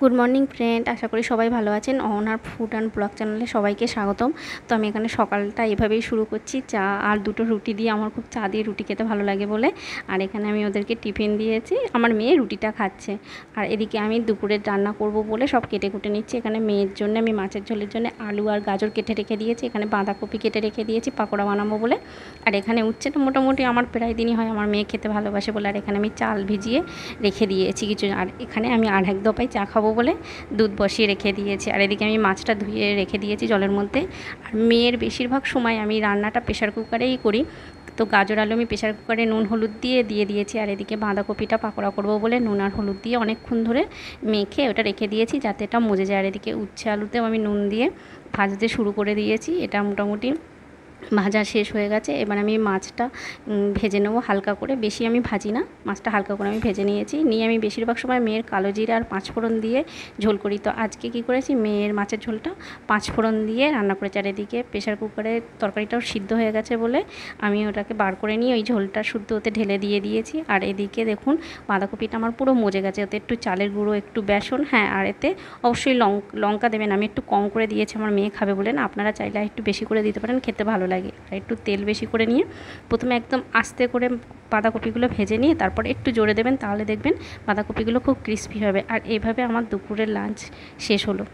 good morning friend আশা করি সবাই ভালো আছেন অনার ফুড অ্যান্ড ব্লগ চ্যানেলে সবাইকে স্বাগতম তো আমি এখানে সকালটা এভাবেই শুরু করছি চা আর দুটো রুটি দিয়ে আমার খুব চা দিয়ে রুটি খেতে ভালো লাগে বলে আর এখানে আমি ওদেরকে টিফিন দিয়েছি আমার মেয়ে রুটিটা খাচ্ছে আর এদিকে আমি দুপুরের রান্না করব বলে সব কেটে কুটে নিচ্ছি এখানে মেয়ের জন্য আমি মাছের ঝোলের জন্য আলু আর গাজর কেটে রেখে দিয়েছি এখানে বাঁধাকপি কেটে রেখে দিয়েছি পাকোড়া বানাবো বলে আর এখানে উচ্ছেটা মোটামুটি আমার প্রায় দিনই হয় আমার মেয়ে খেতে ভালোবাসে বলে আর এখানে আমি চাল ভিজিয়ে রেখে দিয়েছি কিছু আর এখানে আমি আর এক দপায় চা খাওয়া খাবো বলে দুধ বসিয়ে রেখে দিয়েছি আর এদিকে আমি মাছটা ধুয়ে রেখে দিয়েছি জলের মধ্যে আর মেয়ের বেশিরভাগ সময় আমি রান্নাটা প্রেশার কুকারেই করি তো গাজর আলু আমি প্রেশার কুকারে নুন হলুদ দিয়ে দিয়ে দিয়েছি আর এদিকে বাঁধাকপিটা পাকোড়া করবো বলে নুন আর হলুদ দিয়ে অনেকক্ষণ ধরে মেখে ওটা রেখে দিয়েছি যাতে এটা মজে যায় আর এদিকে উচ্ছে আলুতেও আমি নুন দিয়ে ভাজতে শুরু করে দিয়েছি এটা মোটামুটি ভাজা শেষ হয়ে গেছে এবার আমি মাছটা ভেজে নেবো হালকা করে বেশি আমি ভাজি না মাছটা হালকা করে আমি ভেজে নিয়েছি নিয়ে আমি বেশিরভাগ সময় মেয়ের কালো জিরা আর পাঁচফোড়ন দিয়ে ঝোল করি তো আজকে কি করেছি মেয়ের মাছের ঝোলটা পাঁচফোড়ন দিয়ে রান্না করে চারিদিকে প্রেশার কুকারে তরকারিটাও সিদ্ধ হয়ে গেছে বলে আমি ওটাকে বার করে নিয়ে ওই ঝোলটা শুদ্ধ ওতে ঢেলে দিয়ে দিয়েছি আর এদিকে দেখুন বাঁধাকপিটা আমার পুরো মজে গেছে ওতে একটু চালের গুঁড়ো একটু বেসন হ্যাঁ আর এতে অবশ্যই লঙ্কা দেবেন আমি একটু কম করে দিয়েছি আমার মেয়ে খাবে বলেন আপনারা চাইলে একটু বেশি করে দিতে পারেন খেতে ভালো লাগে আর একটু তেল বেশি করে নিয়ে প্রথমে একদম আস্তে করে বাঁধাকপিগুলো ভেজে নিয়ে তারপর একটু জোরে দেবেন তাহলে দেখবেন বাঁধাকপিগুলো খুব ক্রিস্পি হবে আর এইভাবে আমার দুপুরের লাঞ্চ শেষ হলো